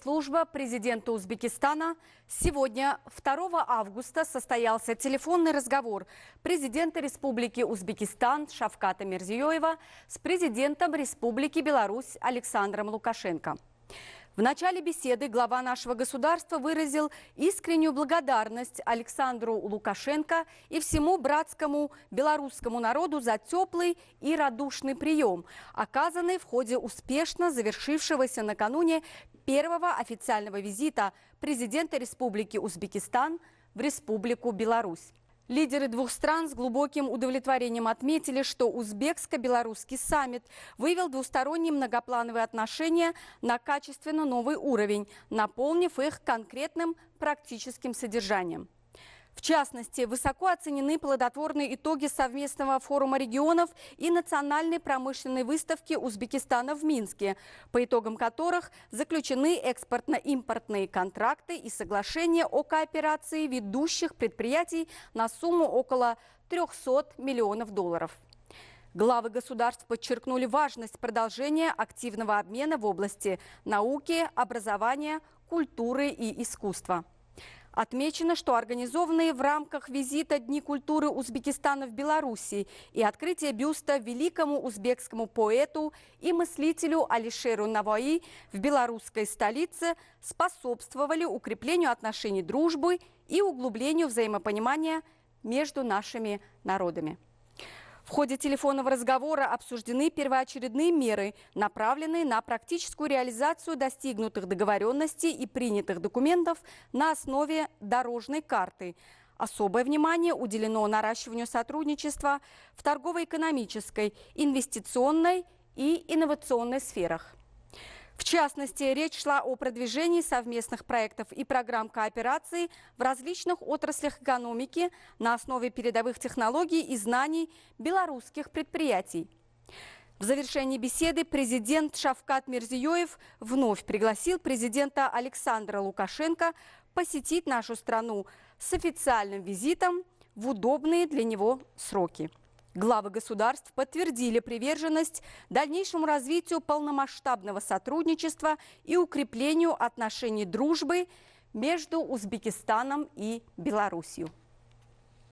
Пресс-служба президента Узбекистана. Сегодня, 2 августа, состоялся телефонный разговор президента Республики Узбекистан Шавката Мерзиёева с президентом Республики Беларусь Александром Лукашенко. В начале беседы глава нашего государства выразил искреннюю благодарность Александру Лукашенко и всему братскому белорусскому народу за теплый и радушный прием, оказанный в ходе успешно завершившегося накануне первого официального визита президента Республики Узбекистан в Республику Беларусь. Лидеры двух стран с глубоким удовлетворением отметили, что узбекско-белорусский саммит вывел двусторонние многоплановые отношения на качественно новый уровень, наполнив их конкретным практическим содержанием. В частности, высоко оценены плодотворные итоги совместного форума регионов и национальной промышленной выставки Узбекистана в Минске, по итогам которых заключены экспортно-импортные контракты и соглашения о кооперации ведущих предприятий на сумму около 300 миллионов долларов. Главы государств подчеркнули важность продолжения активного обмена в области науки, образования, культуры и искусства. Отмечено, что организованные в рамках визита Дни культуры Узбекистана в Беларуси и открытие бюста великому узбекскому поэту и мыслителю Алишеру Наваи в белорусской столице способствовали укреплению отношений дружбы и углублению взаимопонимания между нашими народами. В ходе телефонного разговора обсуждены первоочередные меры, направленные на практическую реализацию достигнутых договоренностей и принятых документов на основе дорожной карты. Особое внимание уделено наращиванию сотрудничества в торгово-экономической, инвестиционной и инновационной сферах. В частности, речь шла о продвижении совместных проектов и программ кооперации в различных отраслях экономики на основе передовых технологий и знаний белорусских предприятий. В завершении беседы президент Шавкат Мирзиёев вновь пригласил президента Александра Лукашенко посетить нашу страну с официальным визитом в удобные для него сроки. Главы государств подтвердили приверженность дальнейшему развитию полномасштабного сотрудничества и укреплению отношений дружбы между Узбекистаном и Беларусью.